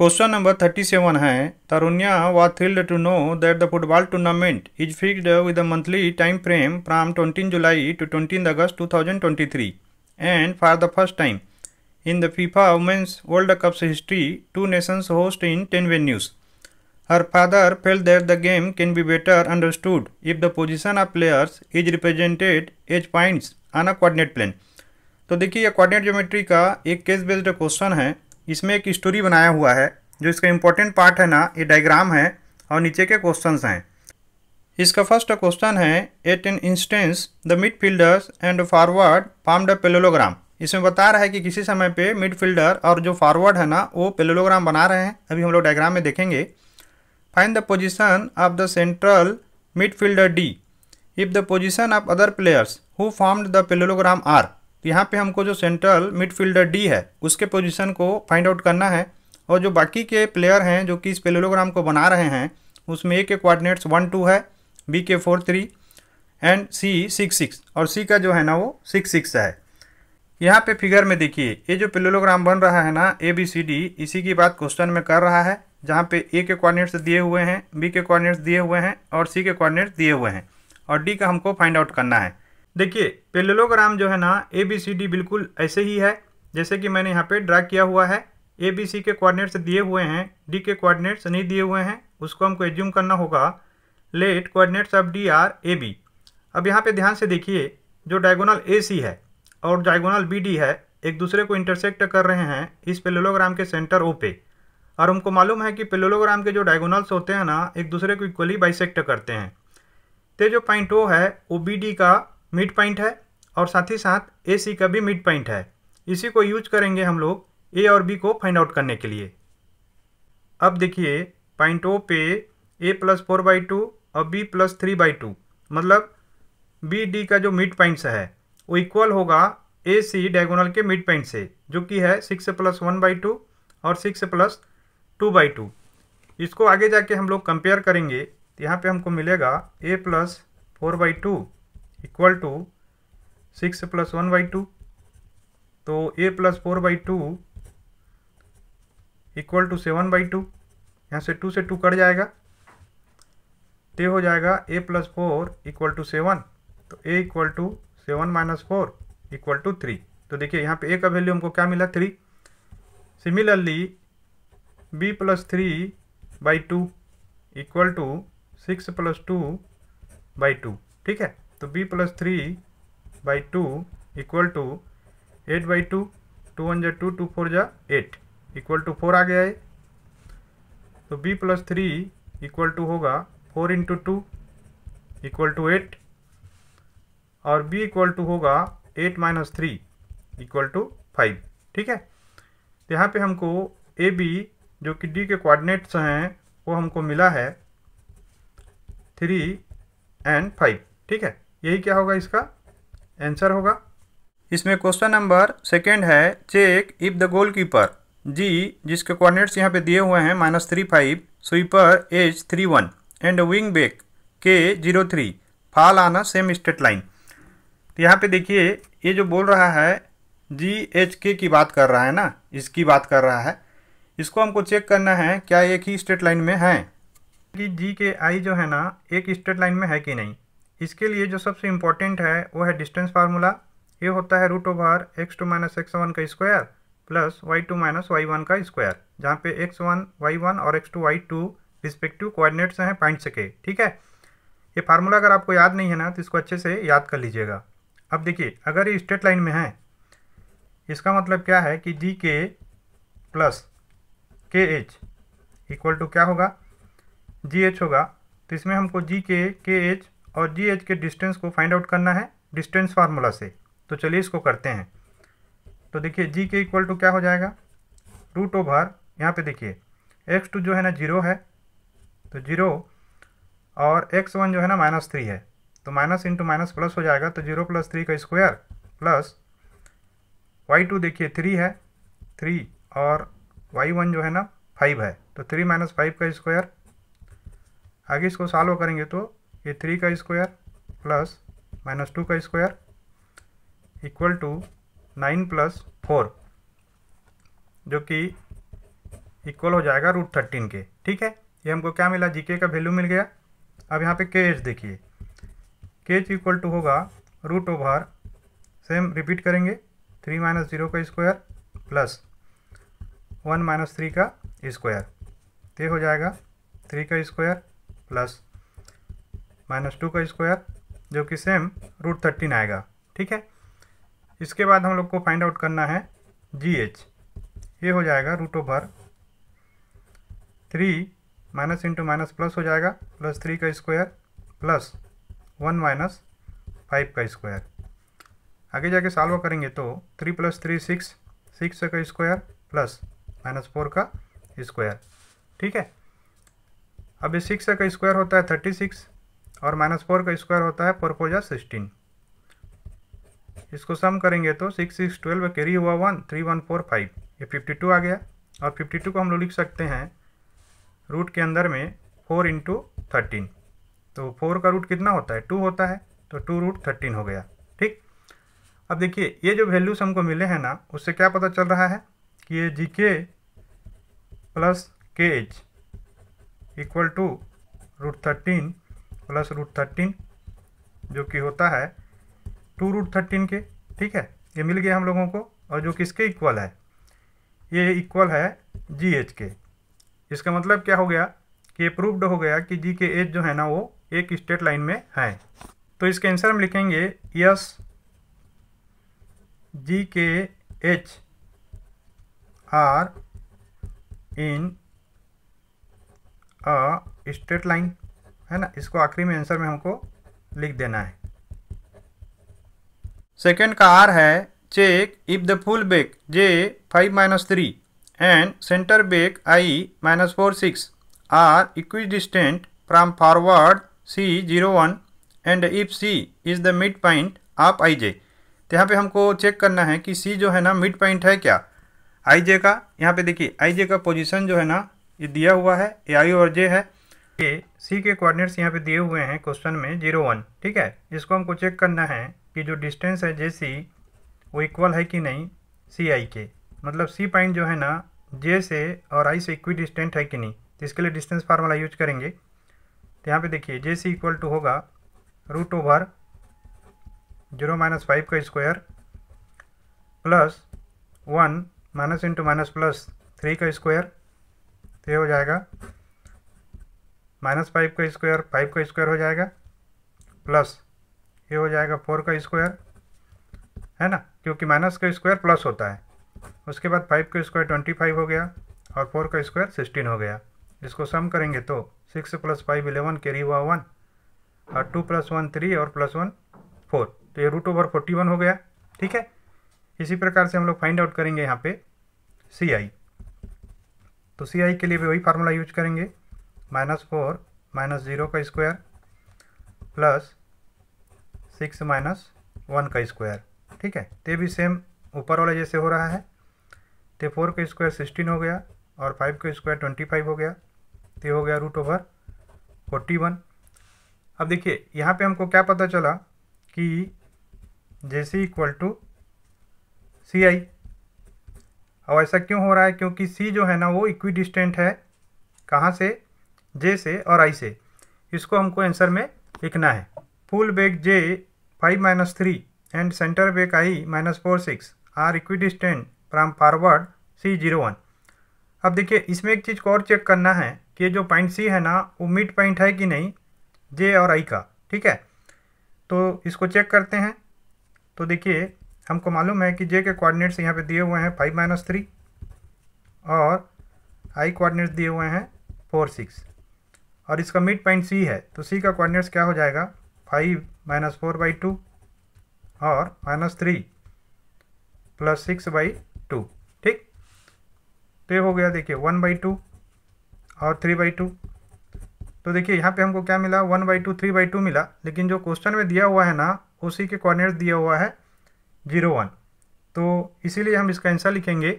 question number thirty seven है Tarunya was thrilled to know that the football tournament is fixed with a monthly time frame from twenty July to twentieth August two thousand twenty three and for the first time in the FIFA women's world cup's history two nations host in ten venues her father felt that the game can be better understood if the position of players is represented as points on a coordinate plane तो देखिए यह coordinate geometry का एक case based question है इसमें एक story बनाया हुआ है जो इसका इम्पोर्टेंट पार्ट है ना ये डायग्राम है और नीचे के क्वेश्चन हैं इसका फर्स्ट क्वेश्चन है at an instance the mid fielders and forward form the parallelogram इसमें बता रहा है कि किसी समय पे मिड फील्डर और जो फॉरवर्ड है ना वो पेलोलोग्राम बना रहे हैं अभी हम लोग डायग्राम में देखेंगे find the position of the central mid fielder D if the position of other players who formed the parallelogram are तो यहाँ पे हमको जो सेंट्रल मिडफील्डर डी है उसके पोजीशन को फाइंड आउट करना है और जो बाकी के प्लेयर हैं जो कि इस पेलोग्राम को बना रहे हैं उसमें ए के कोऑर्डिनेट्स वन टू है बी के four three and C six six और सी का जो है ना वो सिक्स सिक्स है यहाँ पे फिगर में देखिए ये जो पेलोग्राम बन रहा है ना ए बी सी डी इसी की बात क्वेश्चन में कर रहा है जहाँ पे ए के कॉर्डिनेट्स दिए हुए हैं बी के कॉर्डिनेट्स दिए हुए हैं और सी के कॉर्डिनेट्स दिए हुए हैं और डी का हमको फाइंड आउट करना है देखिए पेलेलोग्राम जो है ना ए बी सी डी बिल्कुल ऐसे ही है जैसे कि मैंने यहाँ पे ड्रा किया हुआ है ए बी सी के कोऑर्डिनेट्स दिए हुए हैं डी के कोऑर्डिनेट्स नहीं दिए हुए हैं उसको हमको एज्यूम करना होगा let coordinates of D are A B अब यहाँ पे ध्यान से देखिए जो डायगोनल ए सी है और डायगोनल बी डी है एक दूसरे को इंटरसेक्ट कर रहे हैं इस पेलेलोग्राम के सेंटर ओ पे और हमको मालूम है कि पेलोलोग्राम के जो डायगोनल्स होते हैं ना एक दूसरे को इक्वली बाइसेक्ट करते हैं तो जो पॉइंट ओ है वो बी डी का मिड पॉइंट है और साथ ही साथ ए सी का भी मिड पॉइंट है इसी को यूज करेंगे हम लोग ए और बी को फाइंड आउट करने के लिए अब देखिए पॉइंट ओ पे A plus four by two और B plus three by two मतलब बी डी का जो मिड पॉइंट्स है वो इक्वल होगा ए सी डायगोनल के मिड पॉइंट से जो कि है six plus one by two और six plus two by two इसको आगे जाके हम लोग कंपेयर करेंगे तो यहाँ पे हमको मिलेगा A plus four by two equal to six plus one by two तो A plus four by two equal to seven by two यहाँ से टू से टू कट जाएगा तो हो जाएगा A plus four equal to seven तो A equal to seven minus four equal to three तो देखिए यहाँ पे ए का वैल्यू हमको क्या मिला three similarly B plus three by two equal to six plus two by two ठीक है तो B plus three by two equal to eight by two two one जा टू टू फोर जा एट इक्वल टू फोर आ गया है तो B plus three equal to होगा four into two equal to eight और b इक्वल टू होगा eight minus three equal to five ठीक है तो यहाँ पे हमको ए बी जो कि d के कोऑर्डिनेट्स हैं वो हमको मिला है थ्री एंड फाइव ठीक है यही क्या होगा इसका आंसर होगा इसमें क्वेश्चन नंबर सेकेंड है check if the goal keeper G जिसके कोऑर्डिनेट्स यहाँ पे दिए हुए हैं minus three five sweeper H three one and wing back K zero three fall आना सेम स्टेट लाइन तो यहाँ पे देखिए ये जो बोल रहा है जी एच के की बात कर रहा है ना इसकी बात कर रहा है इसको हमको चेक करना है क्या एक ही स्टेट लाइन में है कि जी के आई जो है ना एक स्टेट लाइन में है कि नहीं इसके लिए जो सबसे इम्पोर्टेंट है वो है डिस्टेंस फार्मूला ये होता है root over X two minus X one का square plus Y two minus Y one का स्क्वायर जहाँ पे एक्स वन वाई वन और X two Y two respective coordinates हैं पॉइंट्स के ठीक है ये फार्मूला अगर आपको याद नहीं है ना तो इसको अच्छे से याद कर लीजिएगा अब देखिए अगर ये स्ट्रेट लाइन में है इसका मतलब क्या है कि डी के plus K H equal to क्या होगा जी एच होगा तो इसमें हमको जी के के एच और जी एच के डिस्टेंस को फाइंड आउट करना है डिस्टेंस फार्मूला से तो चलिए इसको करते हैं तो देखिए जी के इक्वल टू क्या हो जाएगा रूट ओवर यहाँ पे देखिए एक्स टू जो है ना जीरो है तो जीरो और एक्स वन जो है ना माइनस थ्री है तो माइनस इंटू माइनस प्लस हो जाएगा तो जीरो प्लस थ्री का स्क्वायर प्लस वाई टू देखिए थ्री है थ्री और वाई वन जो है ना फाइव है तो थ्री माइनस फाइव का स्क्वायर आगे इसको सॉल्व करेंगे तो ये थ्री का स्क्वायर प्लस माइनस टू का square equal to nine plus four जो कि इक्वल हो जाएगा रूट थर्टीन के ठीक है ये हमको क्या मिला जीके का वैल्यू मिल गया अब यहाँ पे के एच देखिए के एच इक्वल टू होगा रूट ओवर सेम रिपीट करेंगे थ्री माइनस जीरो का square plus one minus three का स्क्वायर तो हो जाएगा थ्री का स्क्वायर प्लस माइनस टू का स्क्वायर जो कि सेम रूट थर्टीन आएगा ठीक है इसके बाद हम लोग को फाइंड आउट करना है जी एच ये हो जाएगा root over three minus into minus plus हो जाएगा प्लस थ्री का square plus one minus five का स्क्वायर आगे जाके सॉल्व करेंगे तो three plus three six six का स्क्वायर प्लस माइनस फोर का स्क्वायर ठीक है अब ये सिक्स का स्क्वायर होता है थर्टी सिक्स और माइनस फोर का स्क्वायर होता है फोर फोर जा सिक्सटीन इसको सम करेंगे तो सिक्स सिक्स ट्वेल्व कैरी हुआ one three one four five ये फिफ्टी टू आ गया और फिफ्टी टू को हम लोग लिख सकते हैं रूट के अंदर में फोर इंटू थर्टीन तो फोर का रूट कितना होता है टू होता है तो टू रूट थर्टीन हो गया ठीक अब देखिए ये जो वैल्यूज हमको मिले हैं ना उससे क्या पता चल रहा है कि ये जी K plus K H equal to root thirteen plus root thirteen जो कि होता है टू रूट थर्टीन के ठीक है ये मिल गया हम लोगों को और जो किसके इक्वल है ये इक्वल है जी एच के इसका मतलब क्या हो गया कि ये प्रूव्ड हो गया कि जी के एच जो है ना वो एक स्ट्रेट लाइन में है तो इसके आंसर हम लिखेंगे yes G K H are in a straight line है ना इसको आखिरी में आंसर में हमको लिख देना है सेकेंड का आर है check if the full back J five minus three and centre back I minus four six are equidistant from forward C zero one and if C is the midpoint of I J तो यहाँ पर हमको check करना है कि सी जो है ना मिड पॉइंट है क्या आई जे का यहाँ पे देखिए आई जे का पोजिशन जो है ना ये दिया हुआ है ए आई और जे है के सी के कोऑर्डिनेट्स यहाँ पे दिए हुए हैं क्वेश्चन में जीरो वन ठीक है इसको हमको चेक करना है कि जो डिस्टेंस है जे सी वो इक्वल है कि नहीं सी आई के मतलब सी पॉइंट जो है ना जे से और आई से इक्वी डिस्टेंट है कि नहीं तो इसके लिए डिस्टेंस फार्मूला यूज करेंगे तो यहाँ पे देखिए जे सी इक्वल टू होगा root over zero minus five का square plus one minus into minus plus three का स्क्वायर तो ये हो जाएगा माइनस फाइव का स्क्वायर फाइव का स्क्वायर हो जाएगा प्लस ये हो जाएगा फोर का स्क्वायर है ना क्योंकि माइनस का स्क्वायर प्लस होता है उसके बाद फाइव का स्क्वायर ट्वेंटी फाइव हो गया और फोर का स्क्वायर सिक्सटीन हो गया इसको सम करेंगे तो six plus five eleven carry हुआ वन और टू प्लस वन थ्री और प्लस वन फोर तो ये रूट ओवर फोर्टी वन हो गया ठीक है इसी प्रकार से हम लोग फाइंड आउट करेंगे यहाँ पे सी आई तो सी आई के लिए भी वही फार्मूला यूज करेंगे माइनस फोर माइनस ज़ीरो का square plus six minus one का स्क्वायर ठीक है तो भी सेम ऊपर वाला जैसे हो रहा है तो फोर का स्क्वायर सिक्सटीन हो गया और फाइव का स्क्वायर ट्वेंटी फाइव हो गया तो हो गया रूट ओवर फोर्टी वन अब देखिए यहाँ पे हमको क्या पता चला कि जे सी इक्वल टू सी आई और ऐसा क्यों हो रहा है क्योंकि सी जो है ना वो इक्वी डिस्टेंट है कहाँ से जे से और आई से इसको हमको आंसर में लिखना है full back J five minus three and centre back I minus four six are equidistant from forward C zero one अब देखिए इसमें एक चीज़ को और चेक करना है कि जो पॉइंट सी है ना वो मिड पॉइंट है कि नहीं जे और आई का ठीक है तो इसको चेक करते हैं तो देखिए हमको मालूम है कि जे के कोऑर्डिनेट्स यहाँ पे दिए हुए हैं फाइव माइनस थ्री और आई कोऑर्डिनेट्स दिए हुए हैं फोर सिक्स और इसका मिड पॉइंट सी है तो सी का कोऑर्डिनेट्स क्या हो जाएगा five minus four by two और minus three plus six by two ठीक तो ये हो गया देखिए वन बाई टू और थ्री बाई टू तो देखिए यहाँ पे हमको क्या मिला one by two three by two मिला लेकिन जो क्वेश्चन में दिया हुआ है ना उसी के कोऑर्डिनेट दिया हुआ है जीरो वन तो इसीलिए हम इसका आंसर लिखेंगे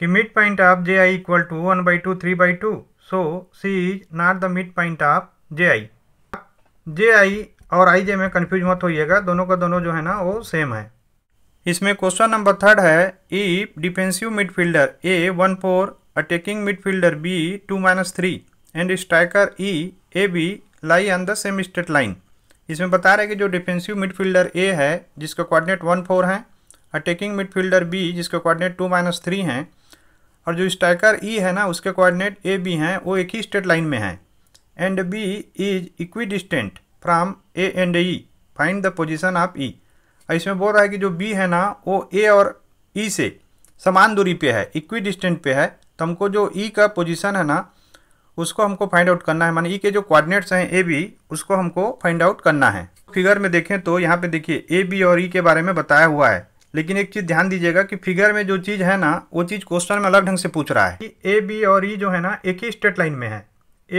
कि midpoint of J I equal to one by two three by two so C is not the midpoint of J I J I और आई जे में कन्फ्यूज मत होइएगा दोनों का दोनों जो है ना वो सेम है इसमें क्वेश्चन नंबर थर्ड है if defensive midfielder A one four attacking midfielder B two minus three and striker E A B lie on the same straight line इसमें बता रहे कि जो डिफेंसिव मिडफील्डर ए है जिसका कोऑर्डिनेट वन फोर है attacking midfielder B जिसके coordinate two minus three हैं और जो स्ट्राइकर ई e है ना उसके कोऑर्डिनेट ए बी हैं वो एक ही स्ट्रेट लाइन में हैं and B is equidistant from A and E find the position of E और इसमें बोल रहा है कि जो बी है ना वो ए और ई e से समान दूरी पे है इक्वी डिस्टेंट पे है तो हमको जो ई e का पोजिशन है ना उसको हमको फाइंड आउट करना है माने ई e के जो कोऑर्डिनेट्स हैं ए बी उसको हमको फाइंड आउट करना है फिगर में देखें तो यहाँ पे देखिए ए बी और ई e के बारे में बताया हुआ है लेकिन एक चीज़ ध्यान दीजिएगा कि फिगर में जो चीज़ है ना वो चीज़ क्वेश्चन में अलग ढंग से पूछ रहा है कि ए बी और ई e जो है ना एक ही स्टेट लाइन में है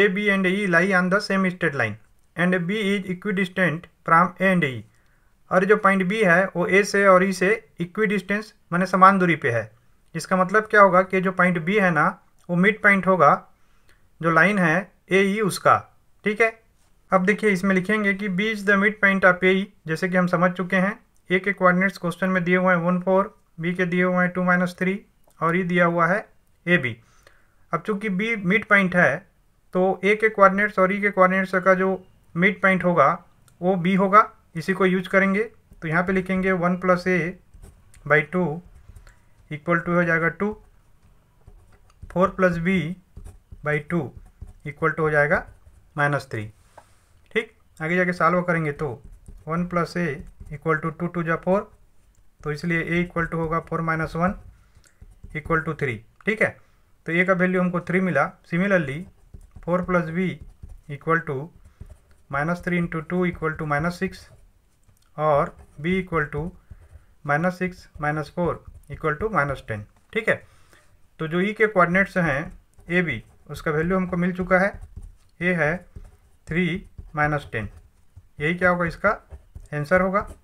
A B and E lie on the same straight line and B is equidistant from A and E और जो पॉइंट बी है वो ए से और ई e से इक्वी डिस्टेंस मैंने समान दूरी पे है इसका मतलब क्या होगा कि जो पॉइंट बी है ना वो मिड पॉइंट होगा जो लाइन है ए ई e उसका ठीक है अब देखिए इसमें लिखेंगे कि B is the midpoint of A E जैसे कि हम समझ चुके हैं ए के कोऑर्डिनेट्स क्वेश्चन में दिए हुए हैं वन फोर बी के दिए हुए हैं टू माइनस थ्री और ये e दिया हुआ है ए बी अब चूंकि बी मिड पॉइंट है तो ए e के कोऑर्डिनेट्स और ई के कोऑर्डिनेट्स का जो मिड पॉइंट होगा वो बी होगा इसी को यूज करेंगे तो यहाँ पे लिखेंगे one plus A by two equal to हो जाएगा two four plus B by two equal to हो जाएगा माइनस थ्री ठीक आगे जाके सॉल्व करेंगे तो one plus A equal to two two जा फोर तो इसलिए ए इक्वल टू होगा four minus one equal to three ठीक है तो ए का वैल्यू हमको थ्री मिला similarly four plus B equal to minus three into two equal to minus six और B equal to minus six minus four equal to minus ten ठीक है तो जो ई e के कोऑर्डिनेट्स हैं ए बी उसका वैल्यू हमको मिल चुका है ए है थ्री माइनस टेन यही क्या होगा इसका आंसर होगा